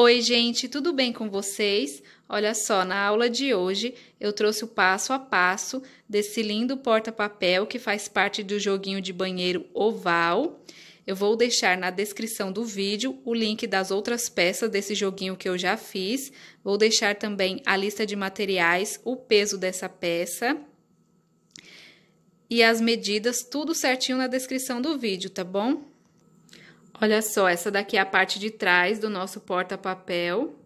Oi, gente, tudo bem com vocês? Olha só, na aula de hoje eu trouxe o passo a passo desse lindo porta-papel que faz parte do joguinho de banheiro oval. Eu vou deixar na descrição do vídeo o link das outras peças desse joguinho que eu já fiz. Vou deixar também a lista de materiais, o peso dessa peça e as medidas, tudo certinho na descrição do vídeo, tá bom? Olha só, essa daqui é a parte de trás do nosso porta-papel.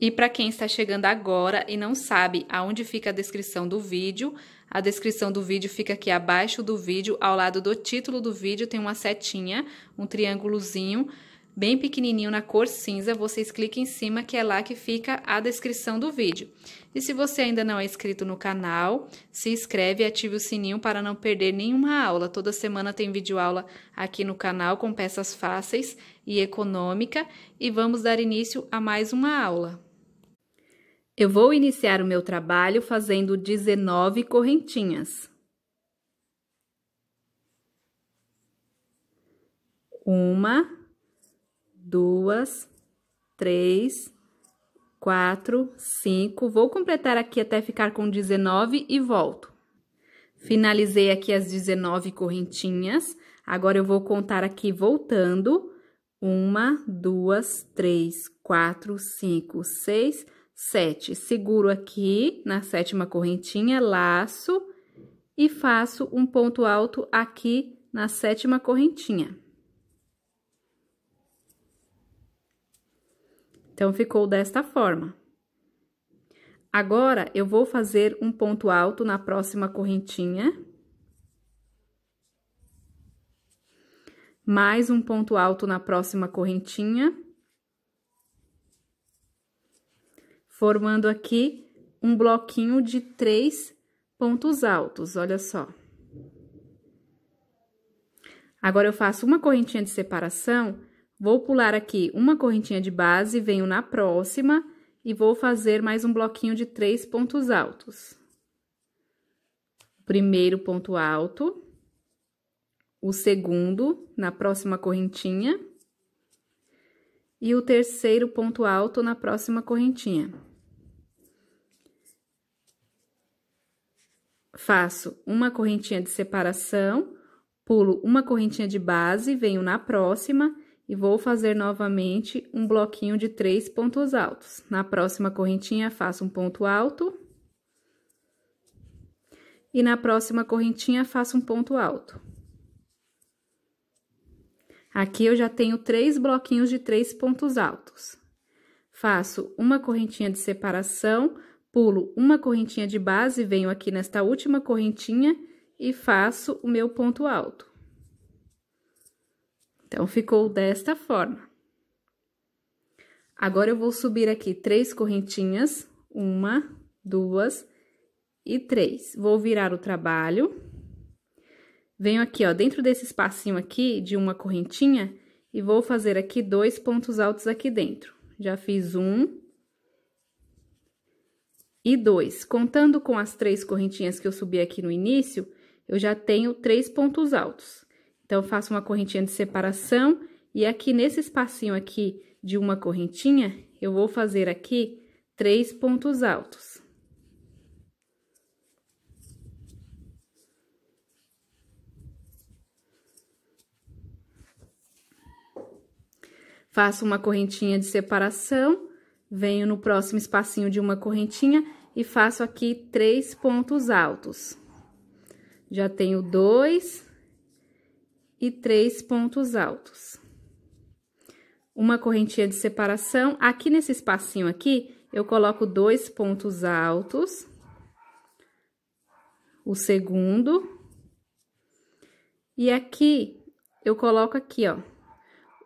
E para quem está chegando agora e não sabe aonde fica a descrição do vídeo, a descrição do vídeo fica aqui abaixo do vídeo, ao lado do título do vídeo tem uma setinha, um triângulozinho bem pequenininho na cor cinza, vocês cliquem em cima que é lá que fica a descrição do vídeo. E se você ainda não é inscrito no canal, se inscreve e ative o sininho para não perder nenhuma aula. Toda semana tem vídeo aula aqui no canal com peças fáceis e econômica e vamos dar início a mais uma aula. Eu vou iniciar o meu trabalho fazendo 19 correntinhas. Uma, duas, três, 4, 5, vou completar aqui até ficar com 19 e volto. Finalizei aqui as 19 correntinhas, agora eu vou contar aqui voltando. 1, 2, 3, 4, 5, 6, 7. Seguro aqui na sétima correntinha, laço, e faço um ponto alto aqui na sétima correntinha. Então ficou desta forma. Agora eu vou fazer um ponto alto na próxima correntinha. Mais um ponto alto na próxima correntinha. Formando aqui um bloquinho de três pontos altos, olha só. Agora, eu faço uma correntinha de separação Vou pular aqui uma correntinha de base, venho na próxima e vou fazer mais um bloquinho de três pontos altos. Primeiro ponto alto, o segundo na próxima correntinha e o terceiro ponto alto na próxima correntinha. Faço uma correntinha de separação, pulo uma correntinha de base, venho na próxima e vou fazer novamente um bloquinho de três pontos altos. Na próxima correntinha, faço um ponto alto. E na próxima correntinha, faço um ponto alto. Aqui eu já tenho três bloquinhos de três pontos altos. Faço uma correntinha de separação, pulo uma correntinha de base, venho aqui nesta última correntinha e faço o meu ponto alto. Então, ficou desta forma. Agora, eu vou subir aqui três correntinhas. Uma, duas e três. Vou virar o trabalho. Venho aqui, ó, dentro desse espacinho aqui de uma correntinha e vou fazer aqui dois pontos altos aqui dentro. Já fiz um e dois. Contando com as três correntinhas que eu subi aqui no início, eu já tenho três pontos altos. Então, faço uma correntinha de separação e aqui nesse espacinho aqui de uma correntinha, eu vou fazer aqui três pontos altos. Faço uma correntinha de separação, venho no próximo espacinho de uma correntinha e faço aqui três pontos altos. Já tenho dois, e três pontos altos. Uma correntinha de separação. Aqui nesse espacinho aqui, eu coloco dois pontos altos. O segundo. E aqui, eu coloco aqui, ó,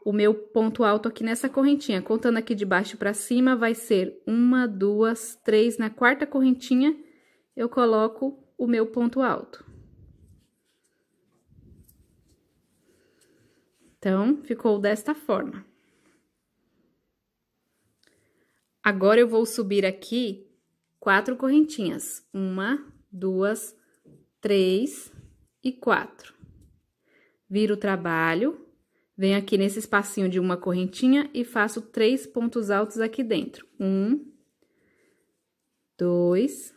o meu ponto alto aqui nessa correntinha. Contando aqui de baixo para cima, vai ser uma, duas, três. Na quarta correntinha, eu coloco o meu ponto alto. Então, ficou desta forma. Agora, eu vou subir aqui quatro correntinhas. Uma, duas, três e quatro. Viro o trabalho, venho aqui nesse espacinho de uma correntinha e faço três pontos altos aqui dentro. Um, dois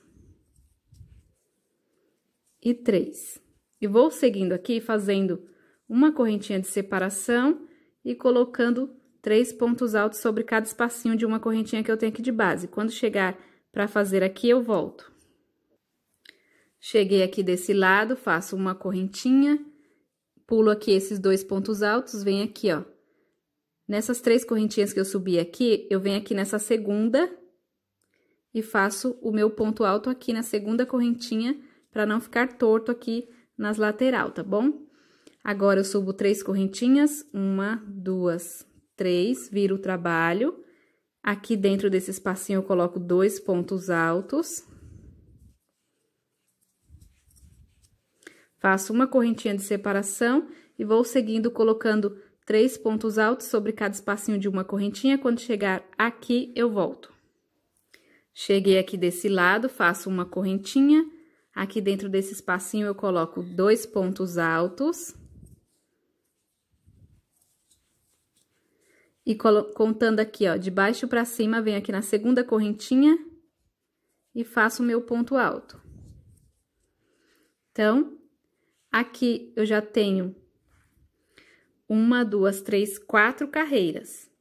e três. E vou seguindo aqui, fazendo uma correntinha de separação e colocando três pontos altos sobre cada espacinho de uma correntinha que eu tenho aqui de base. Quando chegar para fazer aqui, eu volto. Cheguei aqui desse lado, faço uma correntinha, pulo aqui esses dois pontos altos, venho aqui, ó. Nessas três correntinhas que eu subi aqui, eu venho aqui nessa segunda e faço o meu ponto alto aqui na segunda correntinha, para não ficar torto aqui nas lateral, tá bom? Agora, eu subo três correntinhas, uma, duas, três, viro o trabalho. Aqui dentro desse espacinho, eu coloco dois pontos altos. Faço uma correntinha de separação e vou seguindo colocando três pontos altos sobre cada espacinho de uma correntinha. Quando chegar aqui, eu volto. Cheguei aqui desse lado, faço uma correntinha. Aqui dentro desse espacinho, eu coloco dois pontos altos. E contando aqui, ó, de baixo para cima, venho aqui na segunda correntinha e faço o meu ponto alto. Então, aqui eu já tenho uma, duas, três, quatro carreiras.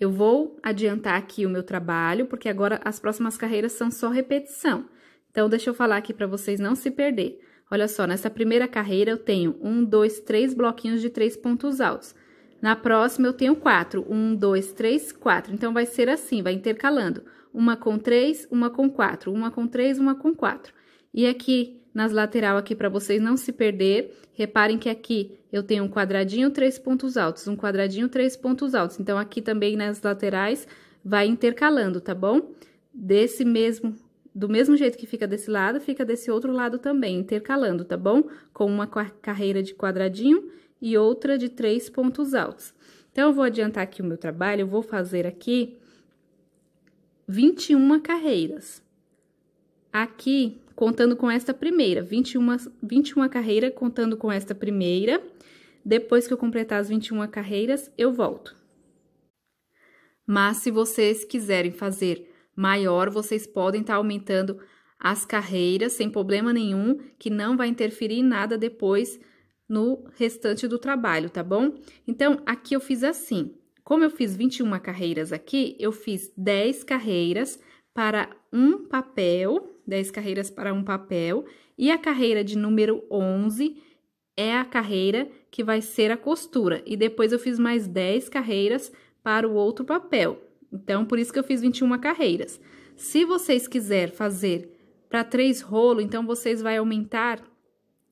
Eu vou adiantar aqui o meu trabalho, porque agora as próximas carreiras são só repetição. Então, deixa eu falar aqui para vocês não se perder. Olha só, nessa primeira carreira eu tenho um, dois, três bloquinhos de três pontos altos. Na próxima, eu tenho quatro. Um, dois, três, quatro. Então, vai ser assim, vai intercalando. Uma com três, uma com quatro. Uma com três, uma com quatro. E aqui, nas lateral aqui, para vocês não se perder, reparem que aqui eu tenho um quadradinho, três pontos altos. Um quadradinho, três pontos altos. Então, aqui também nas laterais, vai intercalando, tá bom? Desse mesmo... Do mesmo jeito que fica desse lado, fica desse outro lado também, intercalando, tá bom? Com uma carreira de quadradinho e outra de três pontos altos. Então, eu vou adiantar aqui o meu trabalho, eu vou fazer aqui 21 carreiras. Aqui, contando com esta primeira, 21, 21 carreira contando com esta primeira. Depois que eu completar as 21 carreiras, eu volto. Mas se vocês quiserem fazer maior, vocês podem estar tá aumentando as carreiras sem problema nenhum, que não vai interferir em nada depois no restante do trabalho, tá bom? Então, aqui eu fiz assim. Como eu fiz 21 carreiras aqui, eu fiz 10 carreiras para um papel, 10 carreiras para um papel, e a carreira de número 11 é a carreira que vai ser a costura. E depois eu fiz mais 10 carreiras para o outro papel. Então, por isso que eu fiz 21 carreiras. Se vocês quiserem fazer para três rolos, então vocês vai aumentar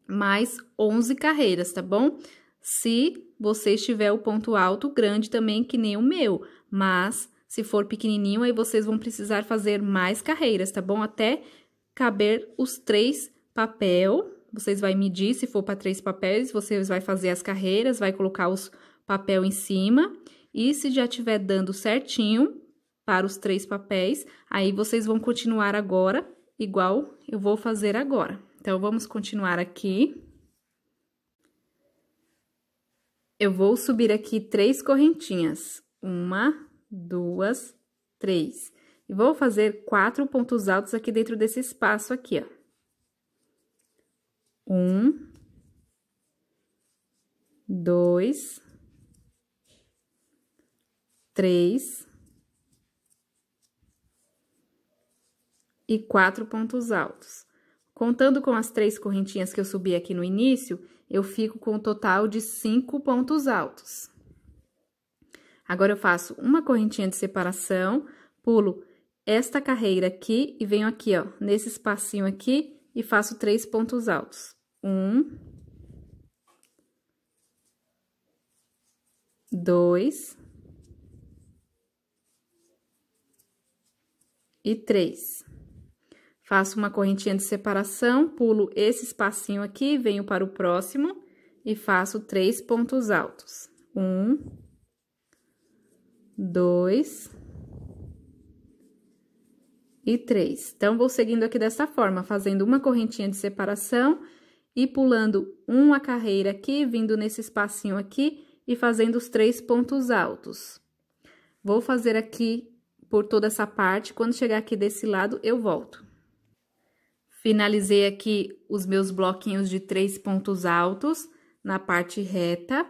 mais 11 carreiras, tá bom? Se vocês estiver o ponto alto grande também, que nem o meu, mas se for pequenininho, aí vocês vão precisar fazer mais carreiras, tá bom? Até caber os três papel, vocês vai medir se for para três papéis, vocês vai fazer as carreiras, vai colocar os papel em cima, e se já tiver dando certinho para os três papéis, aí vocês vão continuar agora, igual eu vou fazer agora. Então, vamos continuar aqui. Eu vou subir aqui três correntinhas. Uma, duas, três. E vou fazer quatro pontos altos aqui dentro desse espaço aqui, ó. Um, dois, três e quatro pontos altos. Contando com as três correntinhas que eu subi aqui no início, eu fico com um total de cinco pontos altos. Agora, eu faço uma correntinha de separação, pulo esta carreira aqui e venho aqui, ó, nesse espacinho aqui e faço três pontos altos. Um. Dois. E três. Faço uma correntinha de separação, pulo esse espacinho aqui, venho para o próximo e faço três pontos altos. Um, dois e três. Então, vou seguindo aqui dessa forma, fazendo uma correntinha de separação e pulando uma carreira aqui, vindo nesse espacinho aqui e fazendo os três pontos altos. Vou fazer aqui por toda essa parte, quando chegar aqui desse lado, eu volto. Finalizei aqui os meus bloquinhos de três pontos altos na parte reta.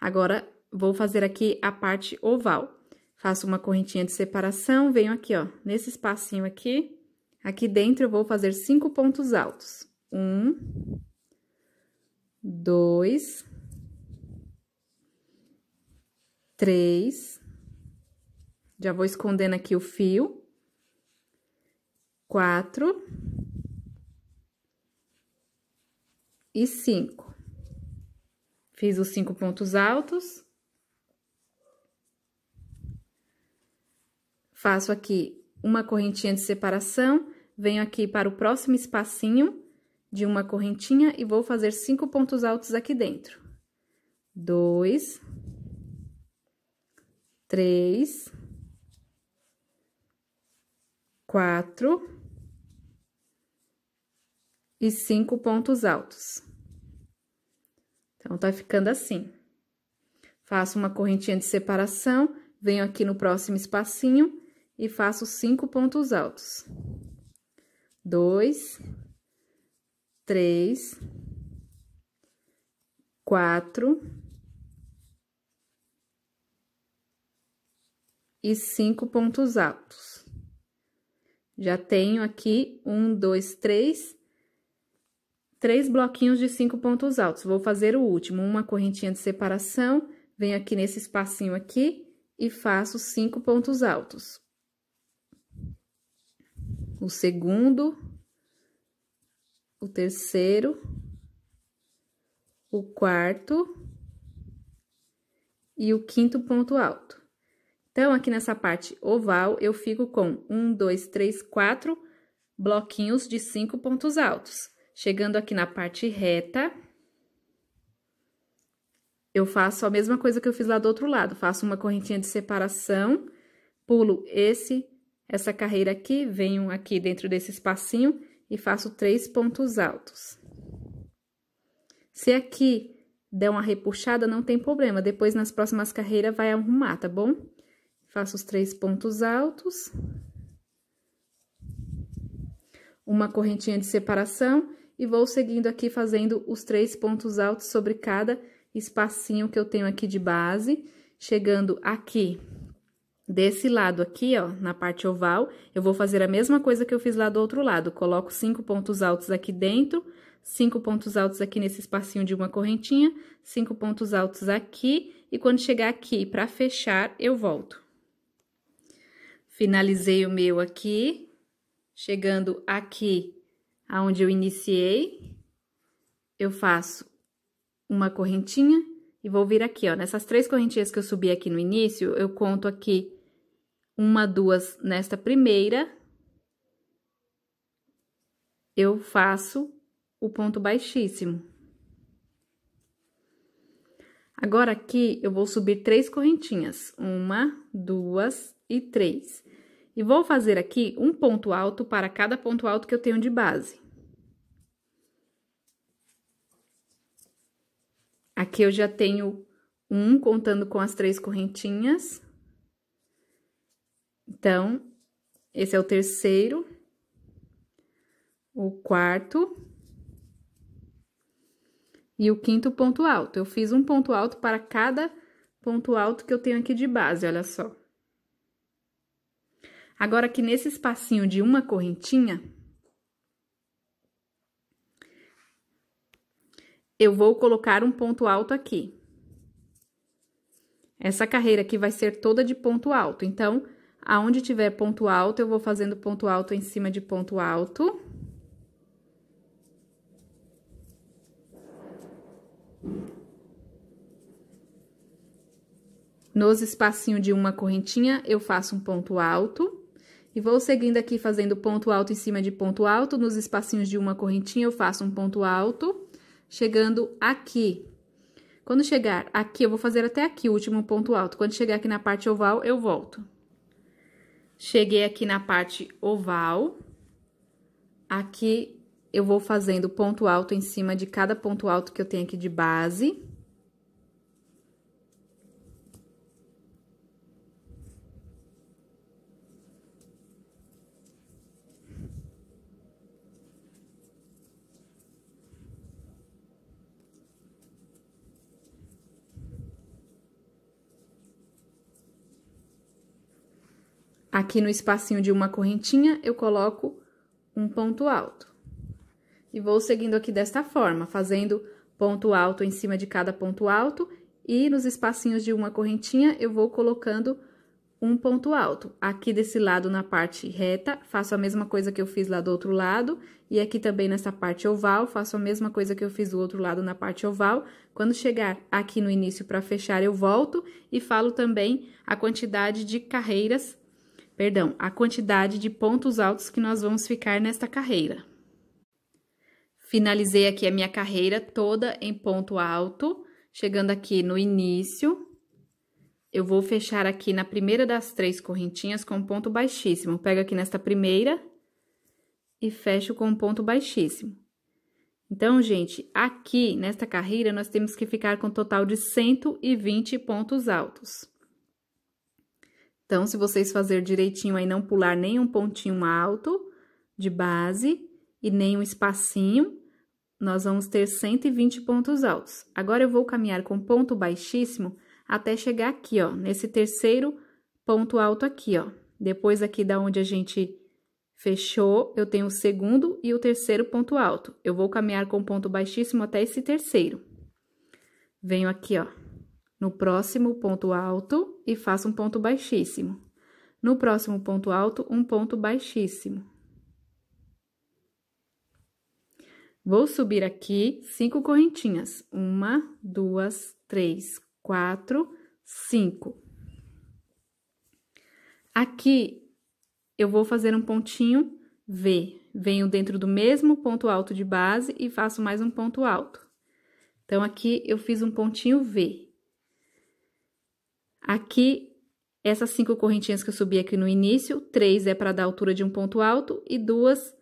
Agora, vou fazer aqui a parte oval. Faço uma correntinha de separação, venho aqui, ó, nesse espacinho aqui. Aqui dentro, eu vou fazer cinco pontos altos. Um, dois, três. Já vou escondendo aqui o fio. Quatro. e cinco. Fiz os cinco pontos altos. Faço aqui uma correntinha de separação, venho aqui para o próximo espacinho de uma correntinha e vou fazer cinco pontos altos aqui dentro. Dois, três, quatro, e cinco pontos altos. Então, tá ficando assim. Faço uma correntinha de separação, venho aqui no próximo espacinho e faço cinco pontos altos. Dois, três, quatro e cinco pontos altos. Já tenho aqui um, dois, três três bloquinhos de cinco pontos altos. Vou fazer o último, uma correntinha de separação, venho aqui nesse espacinho aqui e faço cinco pontos altos. O segundo, o terceiro, o quarto e o quinto ponto alto. Então, aqui nessa parte oval, eu fico com um, dois, três, quatro bloquinhos de cinco pontos altos. Chegando aqui na parte reta, eu faço a mesma coisa que eu fiz lá do outro lado. Faço uma correntinha de separação, pulo esse, essa carreira aqui, venho aqui dentro desse espacinho e faço três pontos altos. Se aqui der uma repuxada, não tem problema. Depois, nas próximas carreiras, vai arrumar, tá bom? Faço os três pontos altos. Uma correntinha de separação e vou seguindo aqui fazendo os três pontos altos sobre cada espacinho que eu tenho aqui de base, chegando aqui desse lado aqui, ó, na parte oval, eu vou fazer a mesma coisa que eu fiz lá do outro lado, coloco cinco pontos altos aqui dentro, cinco pontos altos aqui nesse espacinho de uma correntinha, cinco pontos altos aqui, e quando chegar aqui para fechar, eu volto. Finalizei o meu aqui, chegando aqui aonde eu iniciei, eu faço uma correntinha e vou vir aqui, ó, nessas três correntinhas que eu subi aqui no início, eu conto aqui uma, duas nesta primeira, eu faço o ponto baixíssimo. Agora, aqui, eu vou subir três correntinhas. Uma, duas e três. E vou fazer aqui um ponto alto para cada ponto alto que eu tenho de base. Aqui eu já tenho um contando com as três correntinhas. Então, esse é o terceiro, o quarto e o quinto ponto alto. Eu fiz um ponto alto para cada ponto alto que eu tenho aqui de base, olha só. Agora aqui nesse espacinho de uma correntinha, eu vou colocar um ponto alto aqui. Essa carreira aqui vai ser toda de ponto alto, então, aonde tiver ponto alto, eu vou fazendo ponto alto em cima de ponto alto. Nos espacinhos de uma correntinha, eu faço um ponto alto. E vou seguindo aqui fazendo ponto alto em cima de ponto alto, nos espacinhos de uma correntinha eu faço um ponto alto, chegando aqui. Quando chegar aqui, eu vou fazer até aqui o último ponto alto, quando chegar aqui na parte oval, eu volto. Cheguei aqui na parte oval, aqui eu vou fazendo ponto alto em cima de cada ponto alto que eu tenho aqui de base. Aqui no espacinho de uma correntinha, eu coloco um ponto alto. E vou seguindo aqui desta forma, fazendo ponto alto em cima de cada ponto alto e nos espacinhos de uma correntinha eu vou colocando um ponto alto. Aqui desse lado na parte reta, faço a mesma coisa que eu fiz lá do outro lado, e aqui também nessa parte oval, faço a mesma coisa que eu fiz do outro lado na parte oval. Quando chegar aqui no início para fechar, eu volto e falo também a quantidade de carreiras perdão, a quantidade de pontos altos que nós vamos ficar nesta carreira. Finalizei aqui a minha carreira toda em ponto alto, chegando aqui no início, eu vou fechar aqui na primeira das três correntinhas com ponto baixíssimo. Pego aqui nesta primeira e fecho com ponto baixíssimo. Então, gente, aqui nesta carreira, nós temos que ficar com um total de 120 pontos altos. Então, se vocês fazer direitinho aí, não pular nenhum pontinho alto de base e nem um espacinho, nós vamos ter 120 pontos altos. Agora, eu vou caminhar com ponto baixíssimo até chegar aqui, ó, nesse terceiro ponto alto aqui, ó. Depois aqui da onde a gente fechou, eu tenho o segundo e o terceiro ponto alto. Eu vou caminhar com ponto baixíssimo até esse terceiro. Venho aqui, ó, no próximo ponto alto e faço um ponto baixíssimo. No próximo ponto alto, um ponto baixíssimo. Vou subir aqui cinco correntinhas. Uma, duas, três, quatro, cinco. Aqui, eu vou fazer um pontinho V. Venho dentro do mesmo ponto alto de base e faço mais um ponto alto. Então, aqui eu fiz um pontinho V. Aqui, essas cinco correntinhas que eu subi aqui no início, três é para dar altura de um ponto alto e duas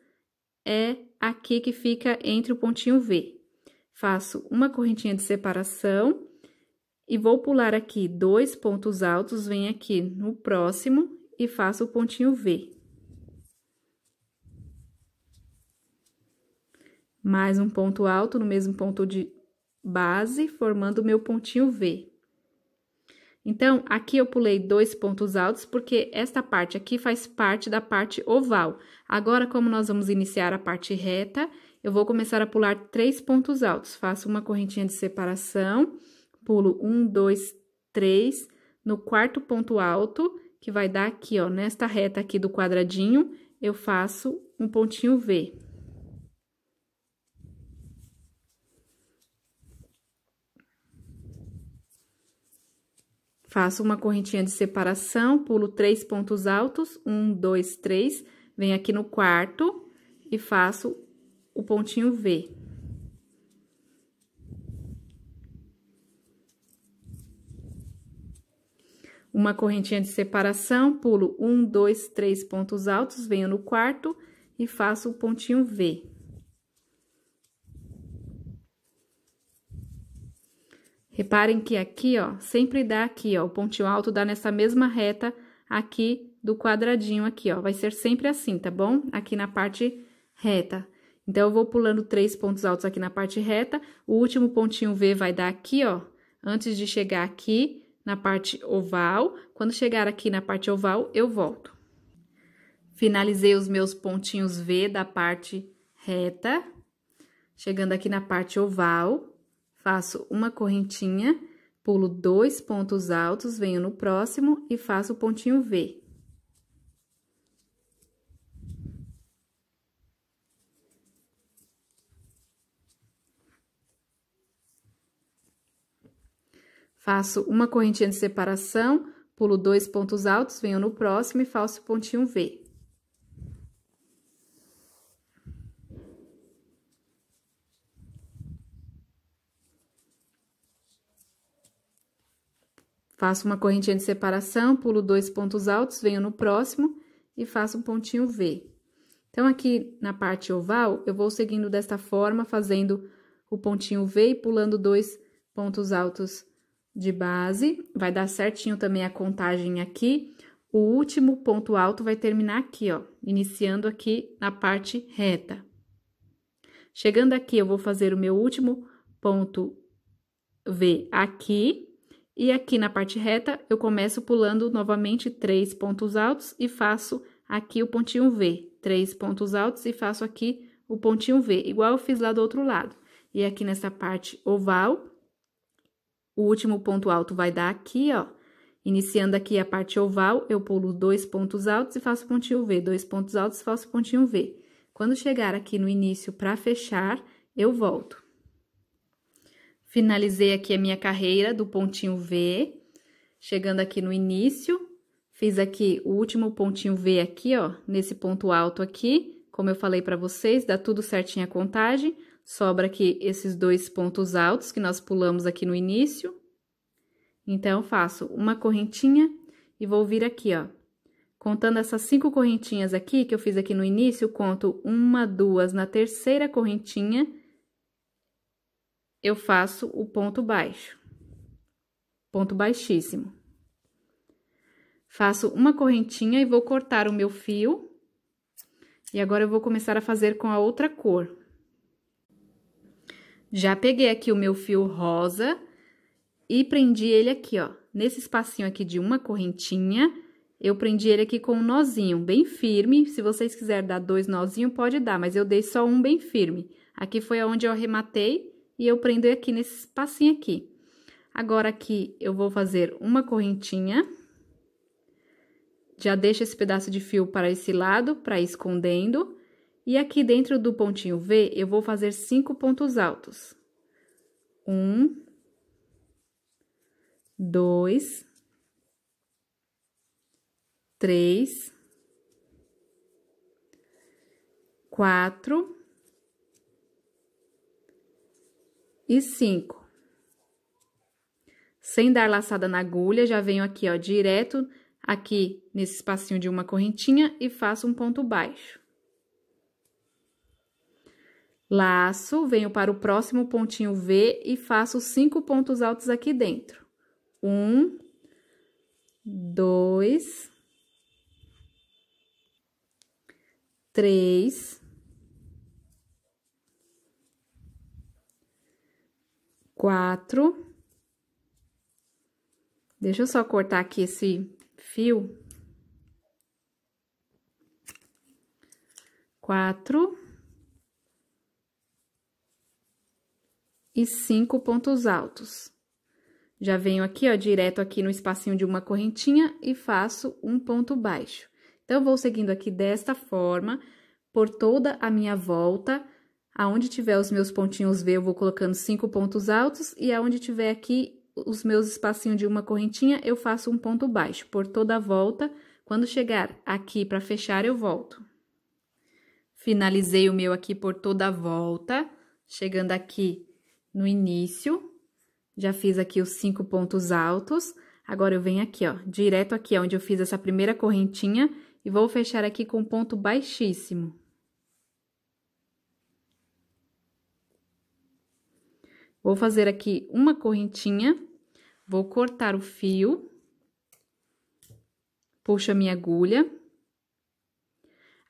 é aqui que fica entre o pontinho V. Faço uma correntinha de separação e vou pular aqui dois pontos altos, venho aqui no próximo e faço o pontinho V. Mais um ponto alto no mesmo ponto de base, formando o meu pontinho V. Então, aqui eu pulei dois pontos altos, porque esta parte aqui faz parte da parte oval. Agora, como nós vamos iniciar a parte reta, eu vou começar a pular três pontos altos. Faço uma correntinha de separação, pulo um, dois, três, no quarto ponto alto, que vai dar aqui, ó, nesta reta aqui do quadradinho, eu faço um pontinho V. Faço uma correntinha de separação, pulo três pontos altos, um, dois, três, venho aqui no quarto e faço o pontinho V. Uma correntinha de separação, pulo um, dois, três pontos altos, venho no quarto e faço o pontinho V. Reparem que aqui, ó, sempre dá aqui, ó, o pontinho alto dá nessa mesma reta aqui do quadradinho aqui, ó. Vai ser sempre assim, tá bom? Aqui na parte reta. Então, eu vou pulando três pontos altos aqui na parte reta. O último pontinho V vai dar aqui, ó, antes de chegar aqui na parte oval. Quando chegar aqui na parte oval, eu volto. Finalizei os meus pontinhos V da parte reta. Chegando aqui na parte oval, Faço uma correntinha, pulo dois pontos altos, venho no próximo e faço o pontinho V. Faço uma correntinha de separação, pulo dois pontos altos, venho no próximo e faço o pontinho V. Faço uma correntinha de separação, pulo dois pontos altos, venho no próximo e faço um pontinho V. Então, aqui na parte oval, eu vou seguindo desta forma, fazendo o pontinho V e pulando dois pontos altos de base. Vai dar certinho também a contagem aqui. O último ponto alto vai terminar aqui, ó, iniciando aqui na parte reta. Chegando aqui, eu vou fazer o meu último ponto V aqui e aqui na parte reta, eu começo pulando novamente três pontos altos e faço aqui o pontinho V. Três pontos altos e faço aqui o pontinho V, igual eu fiz lá do outro lado. E aqui nessa parte oval, o último ponto alto vai dar aqui, ó. Iniciando aqui a parte oval, eu pulo dois pontos altos e faço pontinho V. Dois pontos altos e faço pontinho V. Quando chegar aqui no início para fechar, eu volto. Finalizei aqui a minha carreira do pontinho V, chegando aqui no início, fiz aqui o último pontinho V aqui, ó, nesse ponto alto aqui, como eu falei para vocês, dá tudo certinho a contagem, sobra aqui esses dois pontos altos que nós pulamos aqui no início. Então, faço uma correntinha e vou vir aqui, ó, Contando essas cinco correntinhas aqui, que eu fiz aqui no início, conto uma, duas na terceira correntinha eu faço o ponto baixo, ponto baixíssimo. Faço uma correntinha e vou cortar o meu fio. E agora eu vou começar a fazer com a outra cor. Já peguei aqui o meu fio rosa e prendi ele aqui, ó. Nesse espacinho aqui de uma correntinha, eu prendi ele aqui com um nozinho bem firme. Se vocês quiserem dar dois nozinhos, pode dar, mas eu dei só um bem firme. Aqui foi onde eu arrematei e eu prender aqui nesse espacinho aqui. Agora, aqui, eu vou fazer uma correntinha. Já deixo esse pedaço de fio para esse lado, para ir escondendo. E aqui dentro do pontinho V, eu vou fazer cinco pontos altos. Um, dois, três, quatro, e cinco. Sem dar laçada na agulha, já venho aqui, ó, direto aqui nesse espacinho de uma correntinha e faço um ponto baixo. Laço, venho para o próximo pontinho V e faço cinco pontos altos aqui dentro. Um, dois, três, quatro. Deixa eu só cortar aqui esse fio. Quatro. E cinco pontos altos. Já venho aqui, ó, direto aqui no espacinho de uma correntinha e faço um ponto baixo. Então, vou seguindo aqui desta forma, por toda a minha volta, Aonde tiver os meus pontinhos V, eu vou colocando cinco pontos altos, e aonde tiver aqui os meus espacinhos de uma correntinha, eu faço um ponto baixo por toda a volta. Quando chegar aqui para fechar, eu volto. Finalizei o meu aqui por toda a volta, chegando aqui no início, já fiz aqui os cinco pontos altos. Agora, eu venho aqui, ó, direto aqui, onde eu fiz essa primeira correntinha, e vou fechar aqui com ponto baixíssimo. Vou fazer aqui uma correntinha, vou cortar o fio, puxo a minha agulha.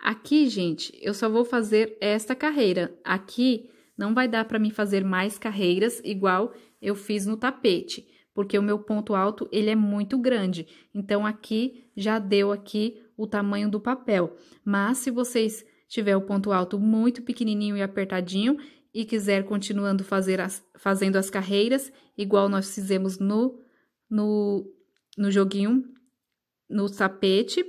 Aqui, gente, eu só vou fazer esta carreira. Aqui não vai dar para mim fazer mais carreiras igual eu fiz no tapete, porque o meu ponto alto ele é muito grande. Então aqui já deu aqui o tamanho do papel. Mas se vocês tiver o ponto alto muito pequenininho e apertadinho, e quiser continuando fazer as, fazendo as carreiras, igual nós fizemos no, no, no joguinho, no tapete,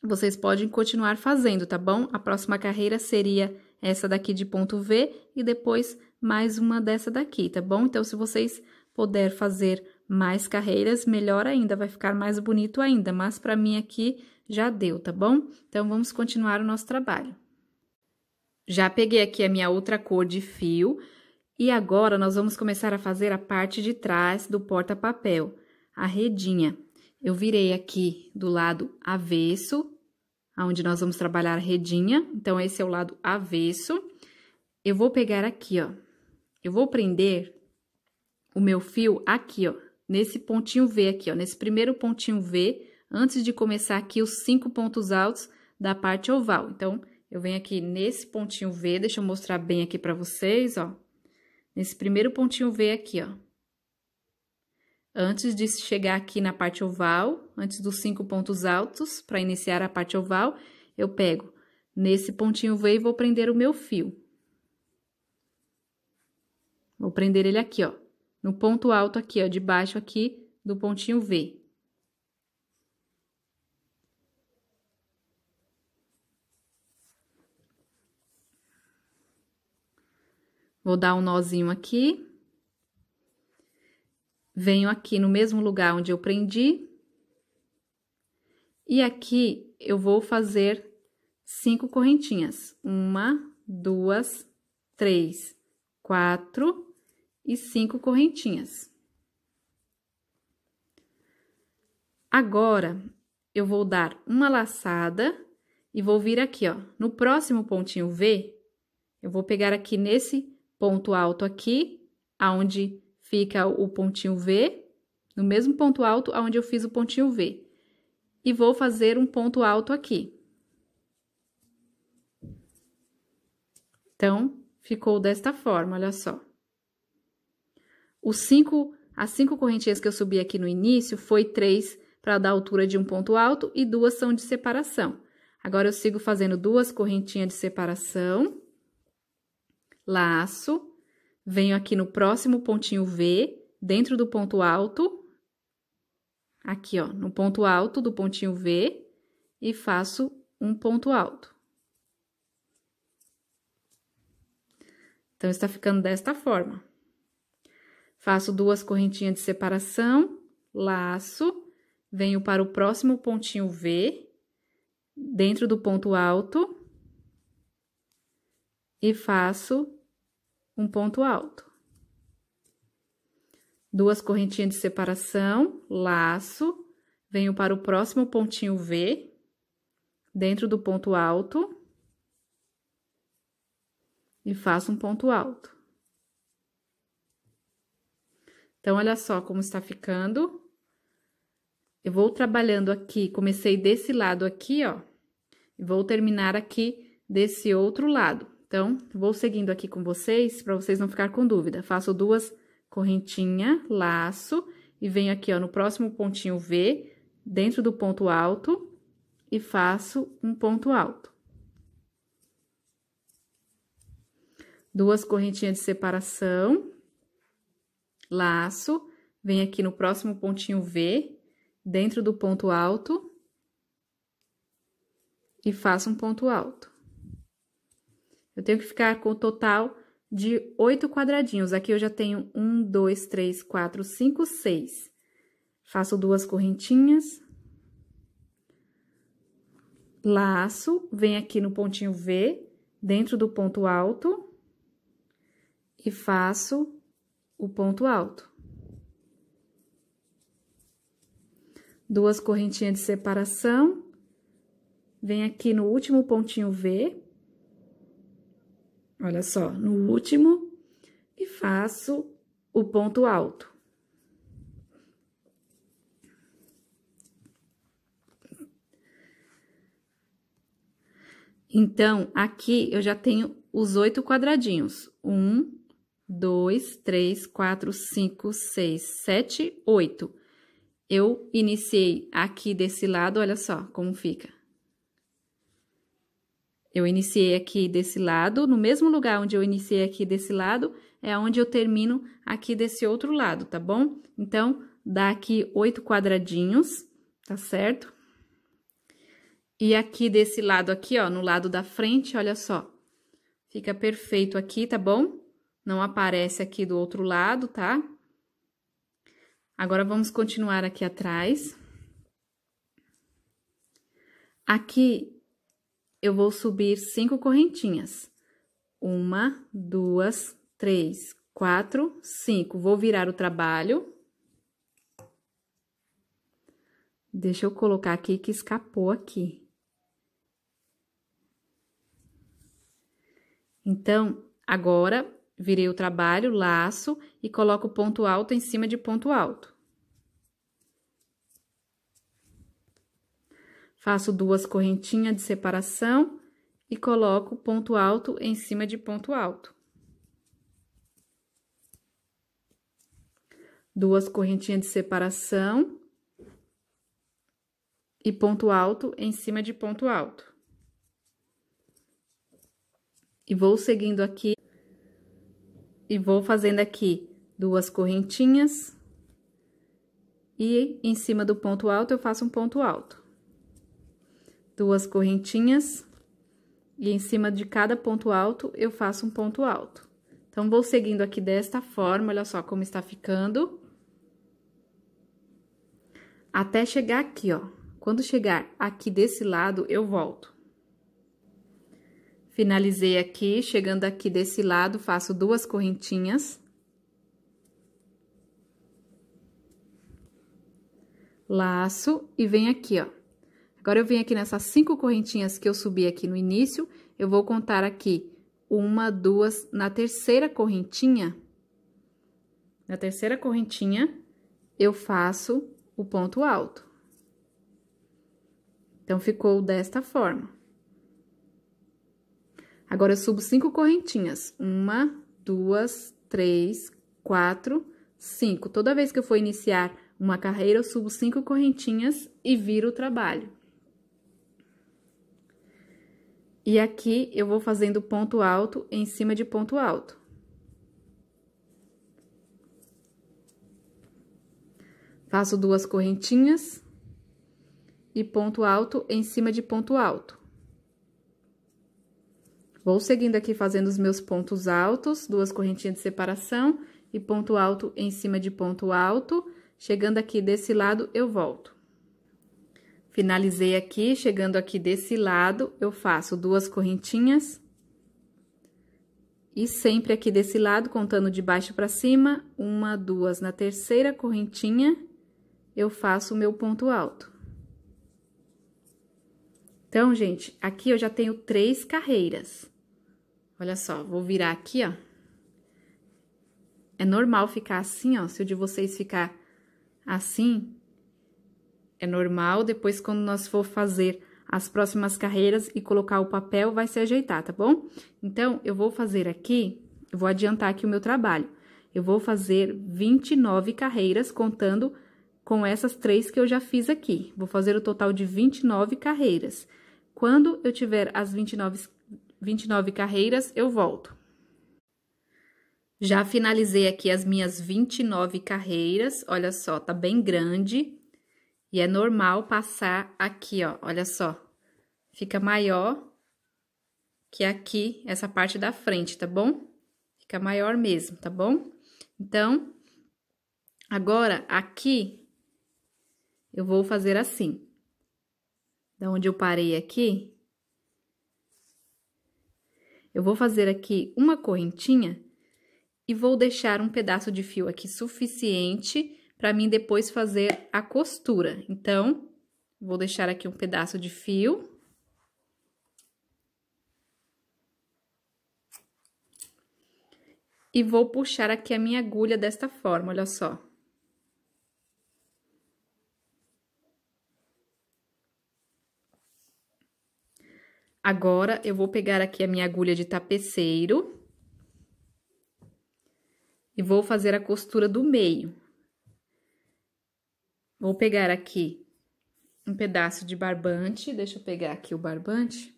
vocês podem continuar fazendo, tá bom? A próxima carreira seria essa daqui de ponto V e depois mais uma dessa daqui, tá bom? Então, se vocês puder fazer mais carreiras, melhor ainda, vai ficar mais bonito ainda, mas para mim aqui já deu, tá bom? Então, vamos continuar o nosso trabalho. Já peguei aqui a minha outra cor de fio e agora nós vamos começar a fazer a parte de trás do porta-papel, a redinha. Eu virei aqui do lado avesso, aonde nós vamos trabalhar a redinha, então esse é o lado avesso. Eu vou pegar aqui, ó, eu vou prender o meu fio aqui, ó, nesse pontinho V aqui, ó, nesse primeiro pontinho V, antes de começar aqui os cinco pontos altos da parte oval. Então, eu venho aqui nesse pontinho V, deixa eu mostrar bem aqui pra vocês, ó. Nesse primeiro pontinho V aqui, ó. Antes de chegar aqui na parte oval, antes dos cinco pontos altos, para iniciar a parte oval, eu pego nesse pontinho V e vou prender o meu fio. Vou prender ele aqui, ó, no ponto alto aqui, ó, de baixo aqui do pontinho V. Vou dar um nozinho aqui. Venho aqui no mesmo lugar onde eu prendi. E aqui eu vou fazer cinco correntinhas. Uma, duas, três, quatro e cinco correntinhas. Agora, eu vou dar uma laçada e vou vir aqui, ó, no próximo pontinho V, eu vou pegar aqui nesse ponto alto aqui, aonde fica o pontinho V, no mesmo ponto alto aonde eu fiz o pontinho V. E vou fazer um ponto alto aqui. Então, ficou desta forma, olha só. Os cinco, as cinco correntinhas que eu subi aqui no início foi três para dar altura de um ponto alto e duas são de separação. Agora, eu sigo fazendo duas correntinhas de separação laço, venho aqui no próximo pontinho V, dentro do ponto alto, aqui, ó, no ponto alto do pontinho V, e faço um ponto alto. Então, está ficando desta forma. Faço duas correntinhas de separação, laço, venho para o próximo pontinho V, dentro do ponto alto, e faço um ponto alto. Duas correntinhas de separação, laço, venho para o próximo pontinho V, dentro do ponto alto, e faço um ponto alto. Então, olha só como está ficando. Eu vou trabalhando aqui, comecei desse lado aqui, ó, e vou terminar aqui desse outro lado. Então, vou seguindo aqui com vocês, para vocês não ficar com dúvida. Faço duas correntinha, laço, e venho aqui, ó, no próximo pontinho V, dentro do ponto alto, e faço um ponto alto. Duas correntinhas de separação, laço, venho aqui no próximo pontinho V, dentro do ponto alto, e faço um ponto alto. Eu tenho que ficar com o total de oito quadradinhos. Aqui eu já tenho um, dois, três, quatro, cinco, seis. Faço duas correntinhas. Laço, venho aqui no pontinho V, dentro do ponto alto. E faço o ponto alto. Duas correntinhas de separação. Venho aqui no último pontinho V, Olha só, no último, e faço o ponto alto. Então, aqui eu já tenho os oito quadradinhos. Um, dois, três, quatro, cinco, seis, sete, oito. Eu iniciei aqui desse lado, olha só como fica. Eu iniciei aqui desse lado, no mesmo lugar onde eu iniciei aqui desse lado, é onde eu termino aqui desse outro lado, tá bom? Então, dá aqui oito quadradinhos, tá certo? E aqui desse lado aqui, ó, no lado da frente, olha só. Fica perfeito aqui, tá bom? Não aparece aqui do outro lado, tá? Agora, vamos continuar aqui atrás. Aqui, eu vou subir cinco correntinhas. Uma, duas, três, quatro, cinco. Vou virar o trabalho. Deixa eu colocar aqui que escapou aqui. Então, agora, virei o trabalho, laço e coloco ponto alto em cima de ponto alto. Faço duas correntinhas de separação e coloco ponto alto em cima de ponto alto. Duas correntinhas de separação e ponto alto em cima de ponto alto. E vou seguindo aqui e vou fazendo aqui duas correntinhas e em cima do ponto alto eu faço um ponto alto duas correntinhas e em cima de cada ponto alto eu faço um ponto alto. Então, vou seguindo aqui desta forma, olha só como está ficando. Até chegar aqui, ó. Quando chegar aqui desse lado, eu volto. Finalizei aqui, chegando aqui desse lado, faço duas correntinhas. Laço e venho aqui, ó. Agora, eu venho aqui nessas cinco correntinhas que eu subi aqui no início, eu vou contar aqui uma, duas, na terceira correntinha, na terceira correntinha, eu faço o ponto alto. Então, ficou desta forma. Agora, eu subo cinco correntinhas. Uma, duas, três, quatro, cinco. Toda vez que eu for iniciar uma carreira, eu subo cinco correntinhas e viro o trabalho. E aqui eu vou fazendo ponto alto em cima de ponto alto. Faço duas correntinhas e ponto alto em cima de ponto alto. Vou seguindo aqui fazendo os meus pontos altos, duas correntinhas de separação e ponto alto em cima de ponto alto. Chegando aqui desse lado, eu volto. Finalizei aqui, chegando aqui desse lado, eu faço duas correntinhas. E sempre aqui desse lado, contando de baixo para cima, uma, duas, na terceira correntinha, eu faço o meu ponto alto. Então, gente, aqui eu já tenho três carreiras. Olha só, vou virar aqui, ó. É normal ficar assim, ó, se o de vocês ficar assim, é normal, depois quando nós for fazer as próximas carreiras e colocar o papel, vai se ajeitar, tá bom? Então, eu vou fazer aqui, eu vou adiantar aqui o meu trabalho. Eu vou fazer 29 carreiras, contando com essas três que eu já fiz aqui. Vou fazer o total de 29 carreiras. Quando eu tiver as 29, 29 carreiras, eu volto. Já finalizei aqui as minhas 29 carreiras, olha só, tá bem grande, e é normal passar aqui, ó, olha só. Fica maior que aqui, essa parte da frente, tá bom? Fica maior mesmo, tá bom? Então, agora, aqui, eu vou fazer assim. Da onde eu parei aqui, eu vou fazer aqui uma correntinha e vou deixar um pedaço de fio aqui suficiente para mim depois fazer a costura. Então, vou deixar aqui um pedaço de fio. E vou puxar aqui a minha agulha desta forma, olha só. Agora, eu vou pegar aqui a minha agulha de tapeceiro. E vou fazer a costura do meio. Vou pegar aqui um pedaço de barbante, deixa eu pegar aqui o barbante.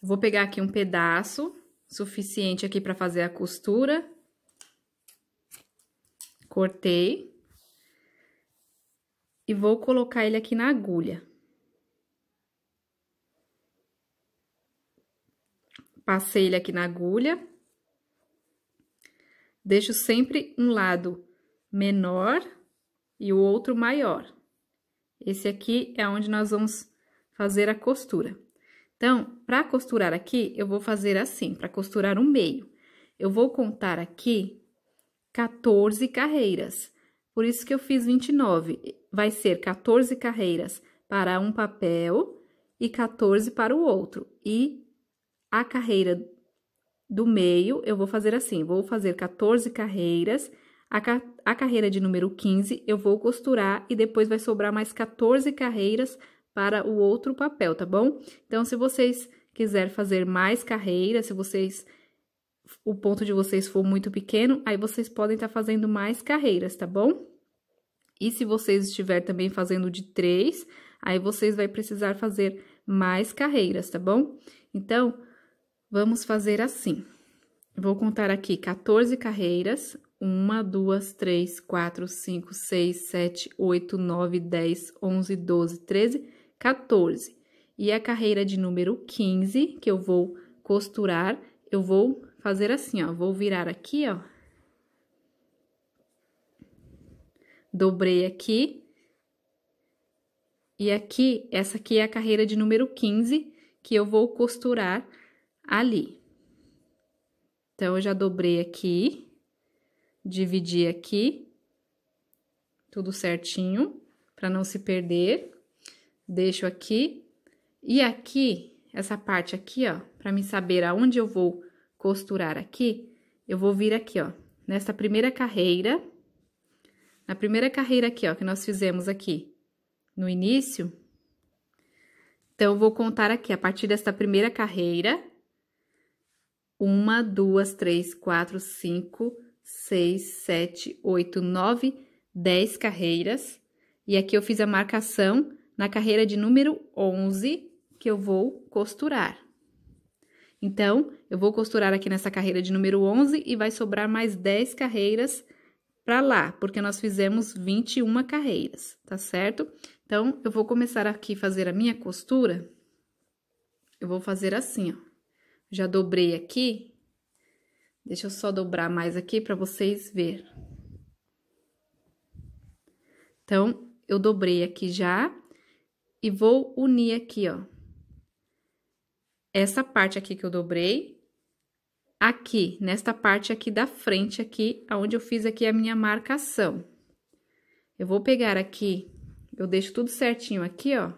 Vou pegar aqui um pedaço suficiente aqui para fazer a costura. Cortei. E vou colocar ele aqui na agulha. Passei ele aqui na agulha. Deixo sempre um lado menor e o outro maior. Esse aqui é onde nós vamos fazer a costura. Então, para costurar aqui, eu vou fazer assim, para costurar o um meio. Eu vou contar aqui 14 carreiras. Por isso que eu fiz 29. Vai ser 14 carreiras para um papel e 14 para o outro. E a carreira do meio, eu vou fazer assim, vou fazer 14 carreiras, a, ca a carreira de número 15 eu vou costurar e depois vai sobrar mais 14 carreiras para o outro papel, tá bom? Então, se vocês quiserem fazer mais carreiras, se vocês o ponto de vocês for muito pequeno, aí vocês podem estar tá fazendo mais carreiras, tá bom? E se vocês estiver também fazendo de três, aí vocês vai precisar fazer mais carreiras, tá bom? Então, Vamos fazer assim. Vou contar aqui 14 carreiras. 1, 2, 3, 4, 5, 6, 7, 8, 9, 10, 11, 12, 13, 14. E a carreira de número 15, que eu vou costurar, eu vou fazer assim, ó. Vou virar aqui, ó. Dobrei aqui. E aqui, essa aqui é a carreira de número 15, que eu vou costurar ali. Então, eu já dobrei aqui, dividi aqui, tudo certinho, para não se perder. Deixo aqui. E aqui, essa parte aqui, ó, para me saber aonde eu vou costurar aqui, eu vou vir aqui, ó, nessa primeira carreira. Na primeira carreira aqui, ó, que nós fizemos aqui no início. Então, eu vou contar aqui, a partir desta primeira carreira, uma, duas, três, quatro, cinco, seis, sete, oito, nove, dez carreiras. E aqui eu fiz a marcação na carreira de número 11 que eu vou costurar. Então, eu vou costurar aqui nessa carreira de número 11 e vai sobrar mais 10 carreiras para lá, porque nós fizemos 21 carreiras, tá certo? Então, eu vou começar aqui fazer a minha costura. Eu vou fazer assim, ó. Já dobrei aqui. Deixa eu só dobrar mais aqui para vocês ver. Então, eu dobrei aqui já e vou unir aqui, ó. Essa parte aqui que eu dobrei, aqui, nesta parte aqui da frente aqui, aonde eu fiz aqui a minha marcação. Eu vou pegar aqui, eu deixo tudo certinho aqui, ó.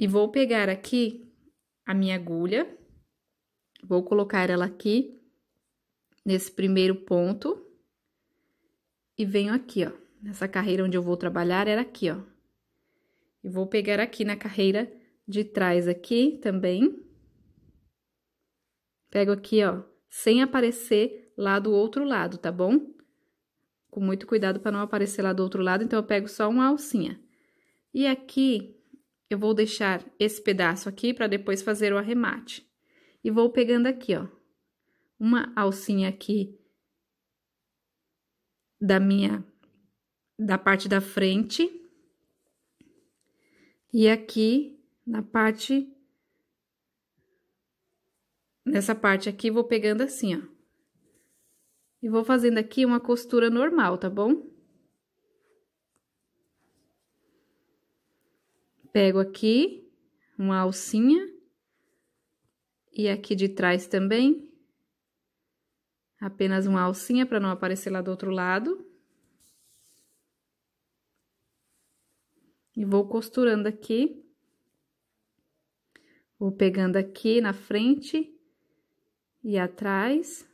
E vou pegar aqui a minha agulha, vou colocar ela aqui nesse primeiro ponto e venho aqui, ó. Nessa carreira onde eu vou trabalhar era aqui, ó. E vou pegar aqui na carreira de trás aqui também. Pego aqui, ó, sem aparecer lá do outro lado, tá bom? Com muito cuidado para não aparecer lá do outro lado, então eu pego só uma alcinha. E aqui eu vou deixar esse pedaço aqui para depois fazer o arremate. E vou pegando aqui, ó, uma alcinha aqui da minha, da parte da frente. E aqui, na parte, nessa parte aqui, vou pegando assim, ó. E vou fazendo aqui uma costura normal, tá bom? pego aqui uma alcinha e aqui de trás também apenas uma alcinha para não aparecer lá do outro lado. E vou costurando aqui. Vou pegando aqui na frente e atrás.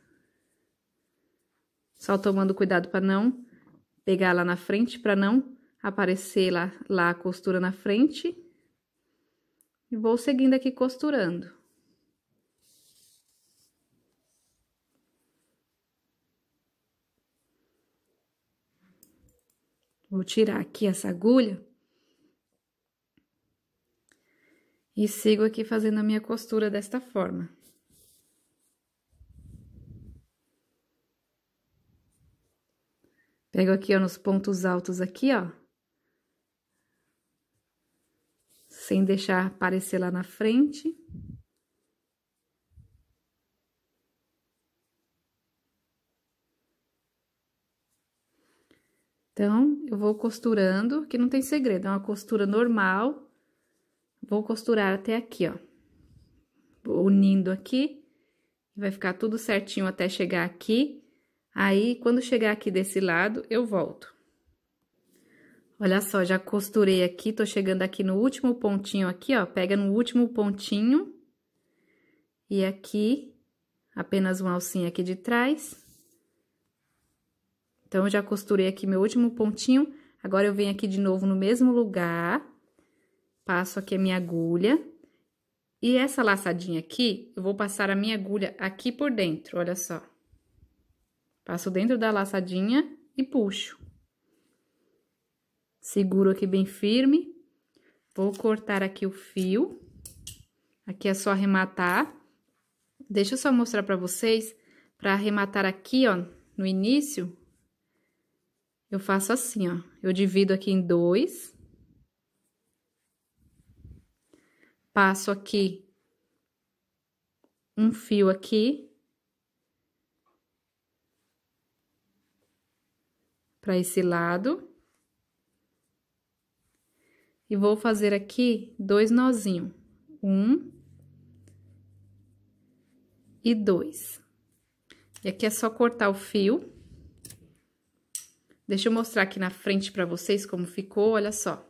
Só tomando cuidado para não pegar lá na frente, para não aparecer lá, lá a costura na frente. E vou seguindo aqui costurando. Vou tirar aqui essa agulha. E sigo aqui fazendo a minha costura desta forma. Pego aqui, ó, nos pontos altos aqui, ó. sem deixar aparecer lá na frente. Então, eu vou costurando, que não tem segredo, é uma costura normal. Vou costurar até aqui, ó. Unindo aqui, vai ficar tudo certinho até chegar aqui. Aí, quando chegar aqui desse lado, eu volto. Olha só, já costurei aqui, tô chegando aqui no último pontinho aqui, ó, pega no último pontinho. E aqui, apenas uma alcinha aqui de trás. Então, já costurei aqui meu último pontinho, agora eu venho aqui de novo no mesmo lugar, passo aqui a minha agulha. E essa laçadinha aqui, eu vou passar a minha agulha aqui por dentro, olha só. Passo dentro da laçadinha e puxo. Seguro aqui bem firme. Vou cortar aqui o fio. Aqui é só arrematar. Deixa eu só mostrar pra vocês, pra arrematar aqui, ó, no início, eu faço assim, ó. Eu divido aqui em dois. Passo aqui um fio aqui. Pra esse lado e vou fazer aqui dois nozinho, um e dois. E aqui é só cortar o fio. Deixa eu mostrar aqui na frente para vocês como ficou, olha só.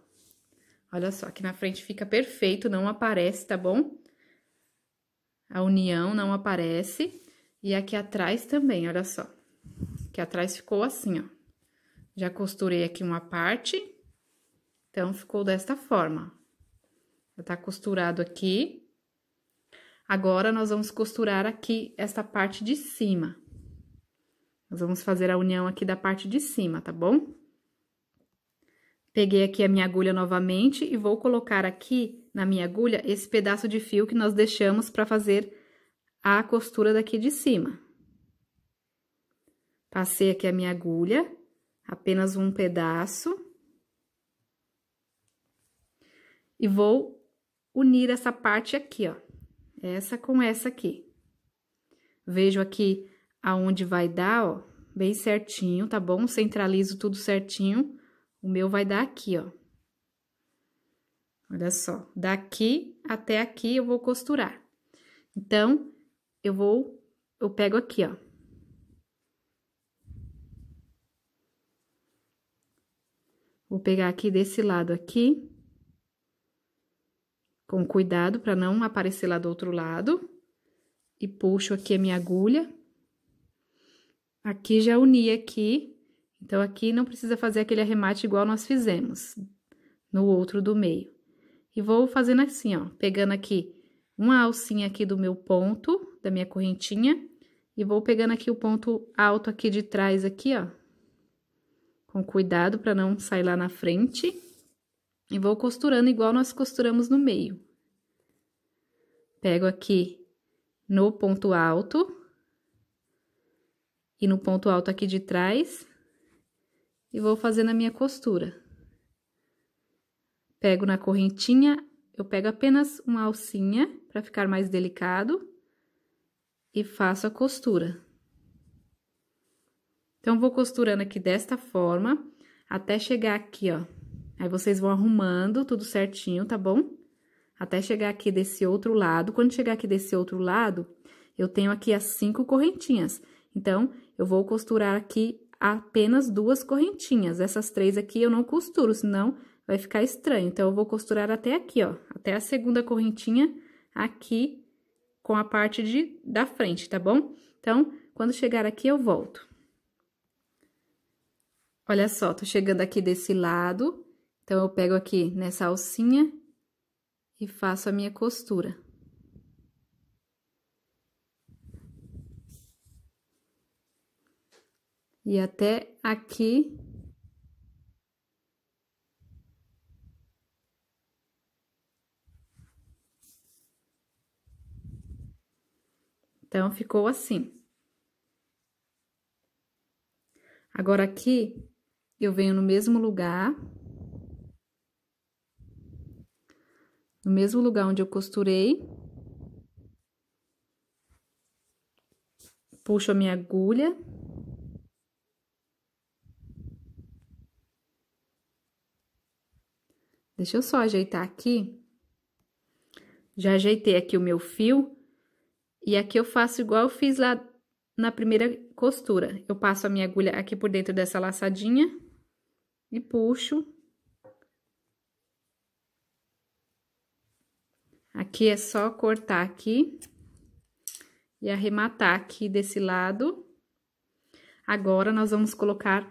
Olha só, aqui na frente fica perfeito, não aparece, tá bom? A união não aparece. E aqui atrás também, olha só. Aqui atrás ficou assim, ó. Já costurei aqui uma parte então, ficou desta forma. Já tá costurado aqui. Agora, nós vamos costurar aqui esta parte de cima. Nós vamos fazer a união aqui da parte de cima, tá bom? Peguei aqui a minha agulha novamente e vou colocar aqui na minha agulha esse pedaço de fio que nós deixamos para fazer a costura daqui de cima. Passei aqui a minha agulha, apenas um pedaço. E vou unir essa parte aqui, ó. Essa com essa aqui. Vejo aqui aonde vai dar, ó, bem certinho, tá bom? Centralizo tudo certinho. O meu vai dar aqui, ó. Olha só, daqui até aqui eu vou costurar. Então, eu vou, eu pego aqui, ó. Vou pegar aqui desse lado aqui com cuidado para não aparecer lá do outro lado. E puxo aqui a minha agulha. Aqui já uni aqui, então aqui não precisa fazer aquele arremate igual nós fizemos no outro do meio. E vou fazendo assim, ó, pegando aqui uma alcinha aqui do meu ponto, da minha correntinha, e vou pegando aqui o ponto alto aqui de trás aqui, ó. Com cuidado para não sair lá na frente. E vou costurando igual nós costuramos no meio. Pego aqui no ponto alto. E no ponto alto aqui de trás. E vou fazendo a minha costura. Pego na correntinha, eu pego apenas uma alcinha para ficar mais delicado. E faço a costura. Então, vou costurando aqui desta forma, até chegar aqui, ó, Aí vocês vão arrumando tudo certinho, tá bom? Até chegar aqui desse outro lado. Quando chegar aqui desse outro lado, eu tenho aqui as cinco correntinhas. Então, eu vou costurar aqui apenas duas correntinhas. Essas três aqui eu não costuro, senão vai ficar estranho. Então, eu vou costurar até aqui, ó, até a segunda correntinha aqui com a parte de, da frente, tá bom? Então, quando chegar aqui, eu volto. Olha só, tô chegando aqui desse lado, então, eu pego aqui nessa alcinha e faço a minha costura. E até aqui Então, ficou assim. Agora, aqui, eu venho no mesmo lugar, no mesmo lugar onde eu costurei. Puxo a minha agulha. Deixa eu só ajeitar aqui. Já ajeitei aqui o meu fio. E aqui eu faço igual eu fiz lá na primeira costura. Eu passo a minha agulha aqui por dentro dessa laçadinha e puxo Aqui é só cortar aqui e arrematar aqui desse lado. Agora, nós vamos colocar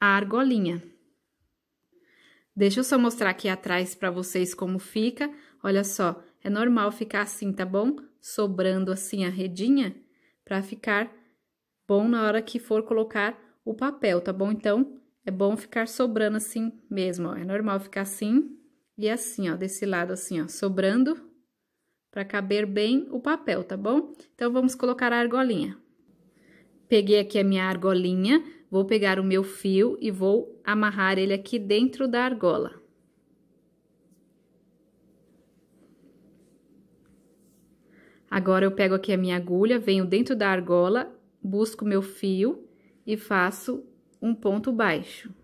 a argolinha. Deixa eu só mostrar aqui atrás para vocês como fica. Olha só, é normal ficar assim, tá bom? Sobrando assim a redinha para ficar bom na hora que for colocar o papel, tá bom? Então, é bom ficar sobrando assim mesmo, ó. É normal ficar assim e assim, ó, desse lado assim, ó, sobrando para caber bem o papel, tá bom? Então, vamos colocar a argolinha. Peguei aqui a minha argolinha, vou pegar o meu fio e vou amarrar ele aqui dentro da argola. Agora, eu pego aqui a minha agulha, venho dentro da argola, busco meu fio e faço um ponto baixo.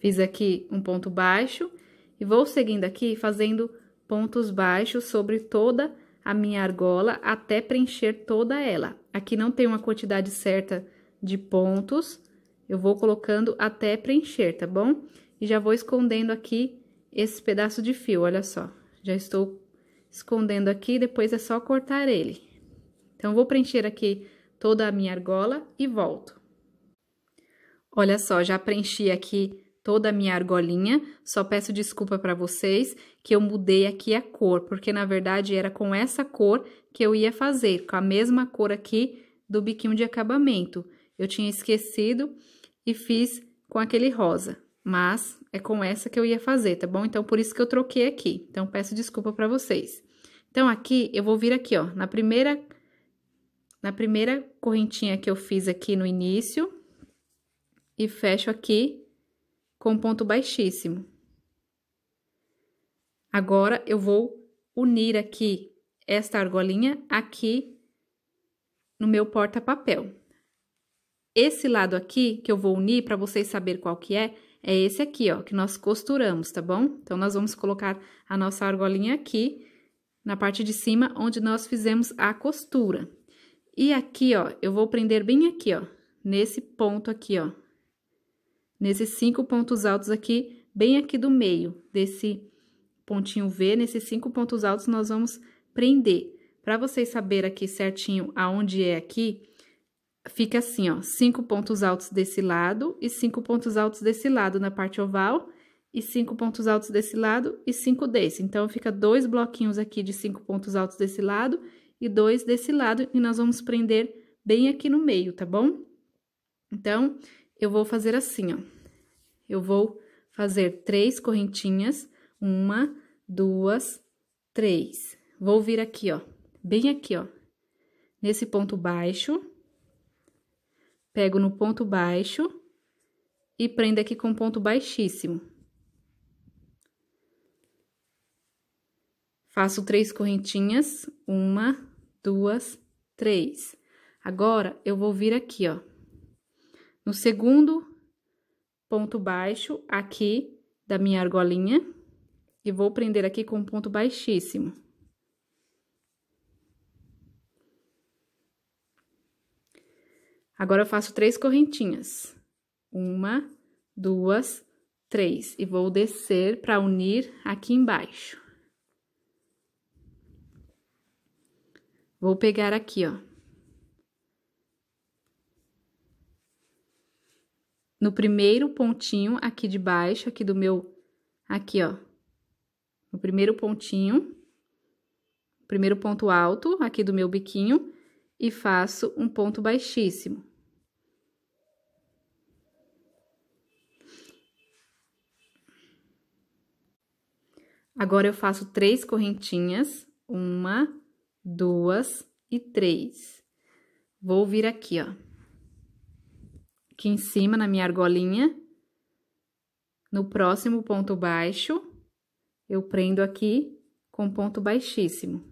Fiz aqui um ponto baixo e vou seguindo aqui fazendo pontos baixos sobre toda a minha argola até preencher toda ela. Aqui não tem uma quantidade certa de pontos, eu vou colocando até preencher, tá bom? E já vou escondendo aqui esse pedaço de fio, olha só. Já estou escondendo aqui, depois é só cortar ele. Então, vou preencher aqui toda a minha argola e volto. Olha só, já preenchi aqui toda a minha argolinha. Só peço desculpa para vocês que eu mudei aqui a cor, porque na verdade era com essa cor que eu ia fazer, com a mesma cor aqui do biquinho de acabamento. Eu tinha esquecido e fiz com aquele rosa, mas é com essa que eu ia fazer, tá bom? Então, por isso que eu troquei aqui. Então, peço desculpa para vocês. Então, aqui, eu vou vir aqui, ó, na primeira, na primeira correntinha que eu fiz aqui no início, e fecho aqui com ponto baixíssimo. Agora, eu vou unir aqui esta argolinha aqui no meu porta-papel. Esse lado aqui que eu vou unir para vocês saber qual que é, é esse aqui, ó, que nós costuramos, tá bom? Então, nós vamos colocar a nossa argolinha aqui, na parte de cima, onde nós fizemos a costura. E aqui, ó, eu vou prender bem aqui, ó, nesse ponto aqui, ó, nesses cinco pontos altos aqui, bem aqui do meio desse pontinho V, nesses cinco pontos altos nós vamos prender. Para vocês saberem aqui certinho aonde é aqui, fica assim, ó, cinco pontos altos desse lado e cinco pontos altos desse lado na parte oval, e cinco pontos altos desse lado e cinco desse. Então, fica dois bloquinhos aqui de cinco pontos altos desse lado e dois desse lado, e nós vamos prender bem aqui no meio, tá bom? Então, eu vou fazer assim, ó. Eu vou fazer três correntinhas, uma, duas, três. Vou vir aqui, ó, bem aqui, ó, nesse ponto baixo. Pego no ponto baixo e prendo aqui com ponto baixíssimo. Faço três correntinhas, uma, duas, três. Agora, eu vou vir aqui, ó, no segundo ponto baixo aqui da minha argolinha e vou prender aqui com um ponto baixíssimo. Agora eu faço três correntinhas. Uma, duas, três. E vou descer para unir aqui embaixo. Vou pegar aqui, ó. no primeiro pontinho aqui de baixo, aqui do meu, aqui, ó, no primeiro pontinho, primeiro ponto alto aqui do meu biquinho e faço um ponto baixíssimo. Agora, eu faço três correntinhas, uma, duas e três. Vou vir aqui, ó aqui em cima na minha argolinha. No próximo ponto baixo, eu prendo aqui com ponto baixíssimo.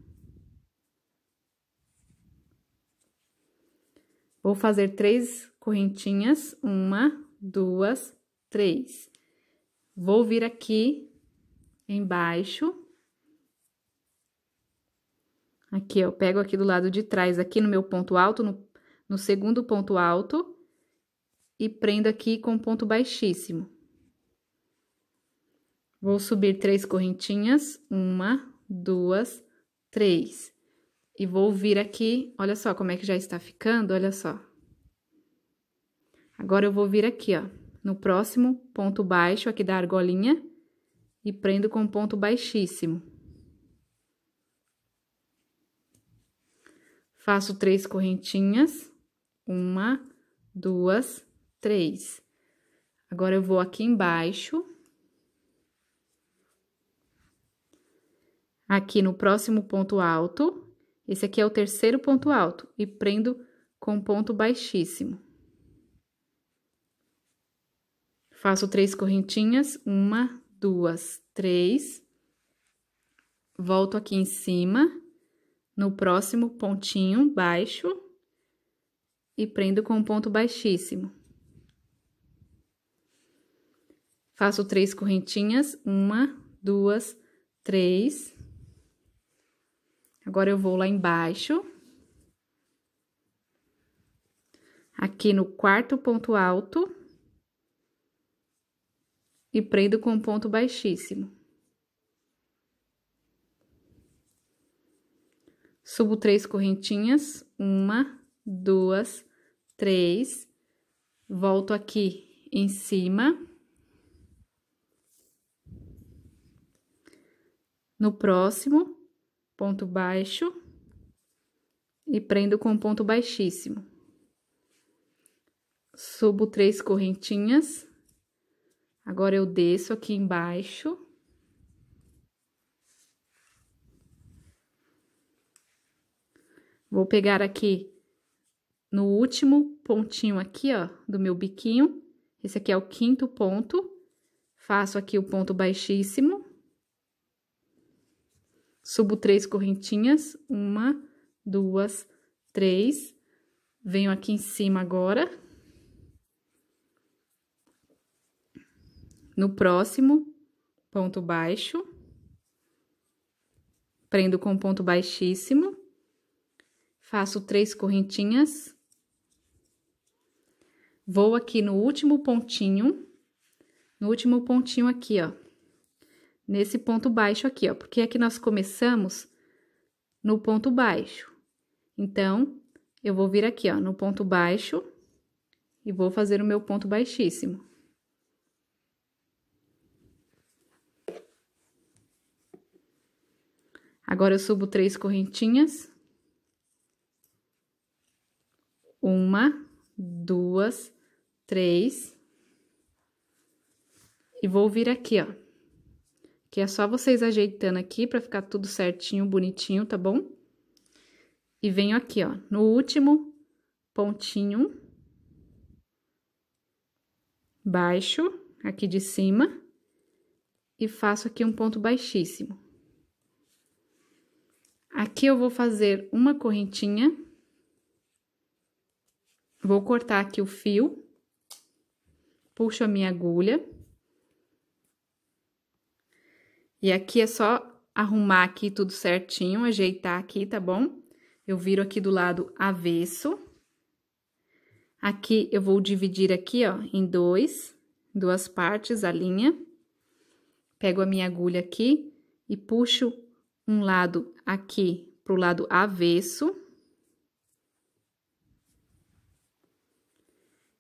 Vou fazer três correntinhas, uma, duas, três. Vou vir aqui embaixo. Aqui, eu pego aqui do lado de trás, aqui no meu ponto alto, no, no segundo ponto alto, e prendo aqui com ponto baixíssimo. Vou subir três correntinhas, uma, duas, três. E vou vir aqui, olha só como é que já está ficando, olha só. Agora, eu vou vir aqui, ó, no próximo ponto baixo aqui da argolinha e prendo com ponto baixíssimo. Faço três correntinhas, uma, duas, três. Agora eu vou aqui embaixo. Aqui no próximo ponto alto, esse aqui é o terceiro ponto alto, e prendo com ponto baixíssimo. Faço três correntinhas, uma, duas, três. Volto aqui em cima, no próximo pontinho baixo, e prendo com ponto baixíssimo. Faço três correntinhas, uma, duas, três. Agora, eu vou lá embaixo. Aqui no quarto ponto alto. E prendo com um ponto baixíssimo. Subo três correntinhas, uma, duas, três. Volto aqui em cima. no próximo, ponto baixo e prendo com ponto baixíssimo. Subo três correntinhas. Agora, eu desço aqui embaixo. Vou pegar aqui no último pontinho aqui, ó, do meu biquinho. Esse aqui é o quinto ponto. Faço aqui o ponto baixíssimo. Subo três correntinhas, uma, duas, três. Venho aqui em cima agora. No próximo, ponto baixo. Prendo com ponto baixíssimo. Faço três correntinhas. Vou aqui no último pontinho. No último pontinho aqui, ó nesse ponto baixo aqui, ó, porque aqui nós começamos no ponto baixo. Então, eu vou vir aqui, ó, no ponto baixo e vou fazer o meu ponto baixíssimo. Agora, eu subo três correntinhas. Uma, duas, três. E vou vir aqui, ó que é só vocês ajeitando aqui para ficar tudo certinho, bonitinho, tá bom? E venho aqui, ó, no último pontinho baixo, aqui de cima, e faço aqui um ponto baixíssimo. Aqui eu vou fazer uma correntinha, vou cortar aqui o fio, puxo a minha agulha e aqui é só arrumar aqui tudo certinho, ajeitar aqui, tá bom? Eu viro aqui do lado avesso. Aqui eu vou dividir aqui, ó, em dois, duas partes a linha. Pego a minha agulha aqui e puxo um lado aqui pro lado avesso.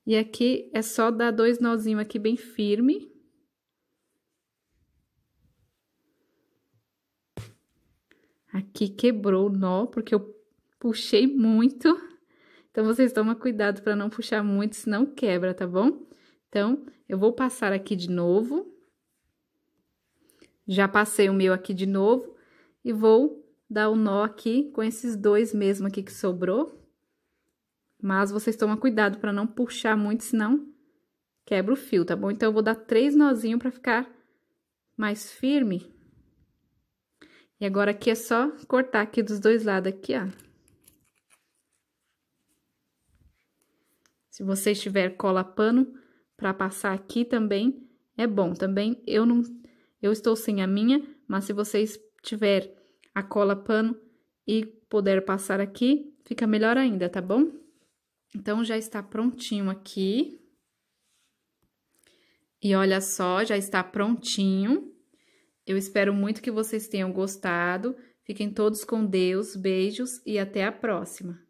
E aqui é só dar dois nozinhos aqui bem firme. Aqui quebrou o nó porque eu puxei muito. Então vocês tomam cuidado para não puxar muito, senão quebra, tá bom? Então, eu vou passar aqui de novo. Já passei o meu aqui de novo e vou dar o um nó aqui com esses dois mesmo aqui que sobrou. Mas vocês tomam cuidado para não puxar muito, senão quebra o fio, tá bom? Então, eu vou dar três nozinhos para ficar mais firme e agora aqui é só cortar aqui dos dois lados aqui, ó. Se você tiver cola pano para passar aqui também, é bom. Também eu não eu estou sem a minha, mas se vocês tiver a cola pano e puder passar aqui, fica melhor ainda, tá bom? Então já está prontinho aqui. E olha só, já está prontinho. Eu espero muito que vocês tenham gostado. Fiquem todos com Deus, beijos e até a próxima!